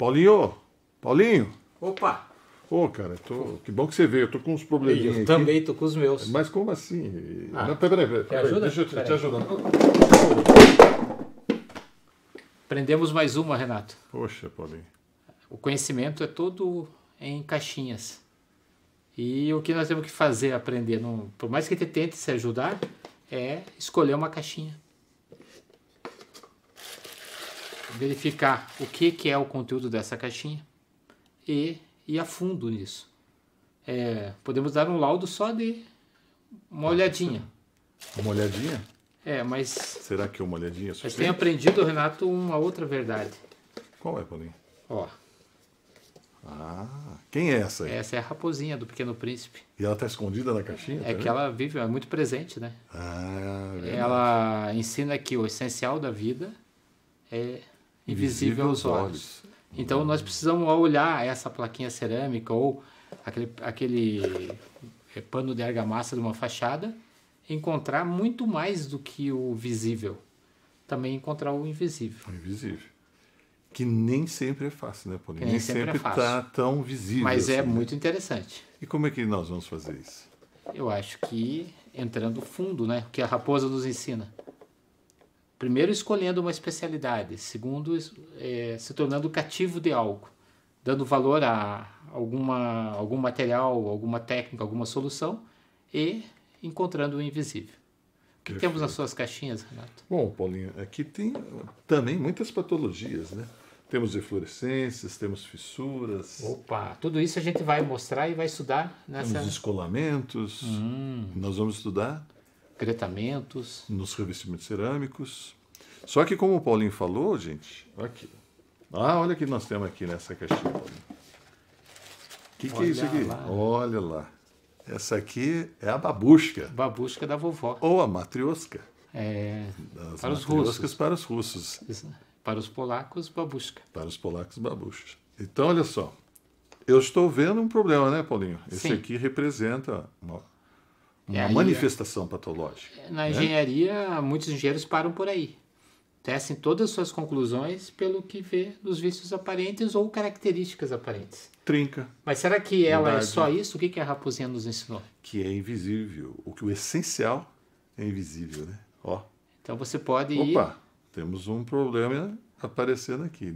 Paulinho, Paulinho. Opa! Ô, oh, cara, tô... que bom que você veio. Eu tô com uns probleminhas eu aqui. também tô com os meus. Mas como assim? Ah, Não, peraí, peraí, peraí. Deixa eu te, te ajudar. Aprendemos mais uma, Renato. Poxa, Paulinho. O conhecimento é todo em caixinhas. E o que nós temos que fazer, aprender, não, por mais que gente tente se ajudar, é escolher uma caixinha verificar o que, que é o conteúdo dessa caixinha e ir a fundo nisso. É, podemos dar um laudo só de uma olhadinha. Uma olhadinha? É, mas. Será que é uma olhadinha? Mas tem aprendido, Renato, uma outra verdade. Qual é, Paulinho? Ó. Ah, quem é essa aí? Essa é a raposinha do Pequeno Príncipe. E ela está escondida na caixinha? É tá que ela vive, é muito presente, né? Ah, é verdade. Ela ensina que o essencial da vida é invisível aos olhos. Então nós precisamos olhar essa plaquinha cerâmica ou aquele, aquele eh, pano de argamassa de uma fachada, encontrar muito mais do que o visível. Também encontrar o invisível. O invisível. Que nem sempre é fácil, né, Paulinho? Nem, nem sempre está é tá tão visível. Mas é assim, é muito interessante. E como é que nós vamos fazer isso? Eu acho que entrando fundo, né? O que a raposa nos ensina. Primeiro, escolhendo uma especialidade. Segundo, é, se tornando cativo de algo, dando valor a alguma, algum material, alguma técnica, alguma solução e encontrando o invisível. O que Perfeito. temos nas suas caixinhas, Renato? Bom, Paulinho, aqui tem também muitas patologias, né? Temos eflorescências, temos fissuras. Opa, tudo isso a gente vai mostrar e vai estudar nessa. Temos escolamentos. Hum. Nós vamos estudar Cretamentos. Nos revestimentos cerâmicos. Só que como o Paulinho falou, gente, aqui. Ah, olha o que nós temos aqui nessa caixinha, Paulinho. O que, que é isso aqui? Lá. Olha lá. Essa aqui é a babusca. Babusca da vovó. Ou a matriosca. É. Das para os russos. Para os russos. Para os polacos, babusca. Para os polacos, babusca. Então, olha só. Eu estou vendo um problema, né, Paulinho? Esse Sim. aqui representa uma é aí, manifestação patológica. É, na né? engenharia, muitos engenheiros param por aí. Tecem todas as suas conclusões pelo que vê nos vícios aparentes ou características aparentes. Trinca. Mas será que ela é verdade. é só isso? O que, que a raposinha nos ensinou? Que é invisível. O que o essencial é invisível, né? Ó. Então você pode Opa, ir... Opa, temos um problema aparecendo aqui.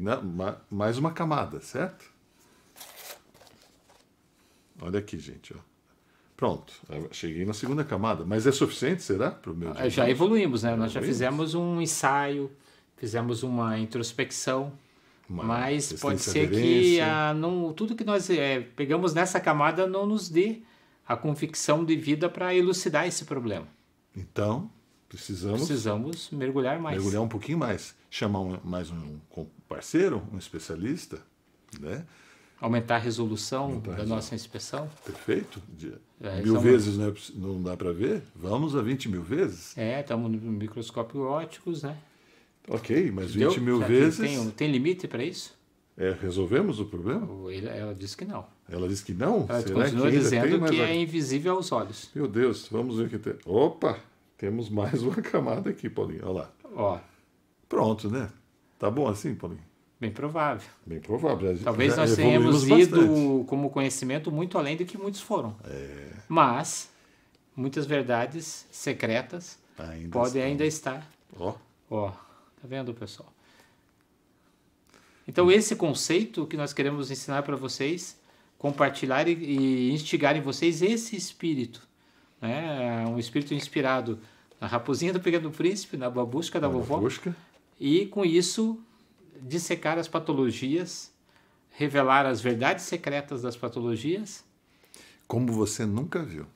mais uma camada, certo? Olha aqui, gente, ó. Pronto, cheguei na segunda camada. Mas é suficiente, será? Pro meu ah, né? já evoluímos, né? Já Nós já fizemos um ensaio, fizemos uma introspecção. Uma mas pode ser que a, não, tudo que nós é, pegamos nessa camada não nos dê a convicção de vida para elucidar esse problema. Então, precisamos, precisamos mergulhar mais. Mergulhar um pouquinho mais. Chamar um, mais um parceiro, um especialista, né? aumentar a resolução aumentar da resolução. nossa inspeção. Perfeito. É, mil vezes né? não dá para ver? Vamos a 20 mil vezes? É, estamos no microscópio óticos, né? Ok, mas Deu? 20 mil vezes. Tem, tem limite para isso? É, resolvemos o problema? Ela disse que não. Ela disse que não? Ela Será continua que dizendo que é invisível aos olhos. Meu Deus, vamos ver o que tem. Opa, temos mais uma camada aqui, Paulinho. Olha lá. Ó. Pronto, né? Tá bom assim, Paulinho? Bem provável. Bem provável. Talvez nós tenhamos ido bastante. como conhecimento muito além do que muitos foram. É. Mas muitas verdades secretas ainda podem estão. ainda estar. Ó. Oh. Ó. Oh. Tá vendo, pessoal? Então, esse conceito que nós queremos ensinar para vocês, compartilhar e instigar em vocês esse espírito, né? um espírito inspirado na raposinha do Pequeno Príncipe, na babusca da na vovó. Babusca. E com isso, dissecar as patologias, revelar as verdades secretas das patologias. Como você nunca viu.